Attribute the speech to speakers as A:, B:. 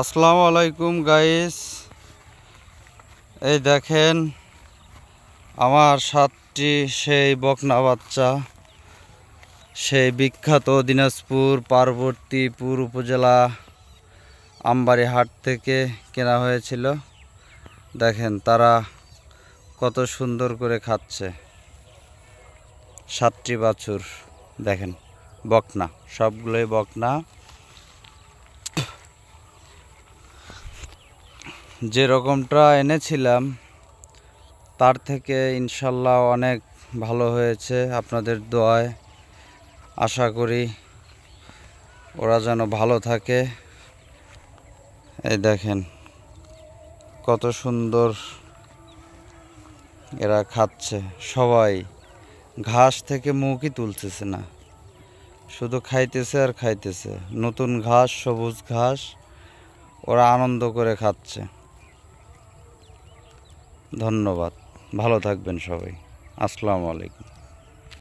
A: আসসালামু আলাইকুম গাইস এই দেখেন আমার সাতটি সেই বকনা বাচ্চা সেই বিখ্যাত দিনাজপুর পার্বতীপুর উপজেলা আমবাড়ি হাট থেকে কেনা হয়েছিল দেখেন তারা কত সুন্দর করে খাচ্ছে সাতটি বাছুর দেখেন বকনা সবগুলোই বকনা যে রকমটা এনেছিলাম তার থেকে ইনশাল্লাহ অনেক ভালো হয়েছে আপনাদের দোয়ায় আশা করি ওরা যেন ভালো থাকে এই দেখেন কত সুন্দর এরা খাচ্ছে সবাই ঘাস থেকে মুখই তুলতেছে না শুধু খাইতেছে আর খাইতেছে নতুন ঘাস সবুজ ঘাস ওরা আনন্দ করে খাচ্ছে ধন্যবাদ ভালো থাকবেন সবাই আসসালামু আলাইকুম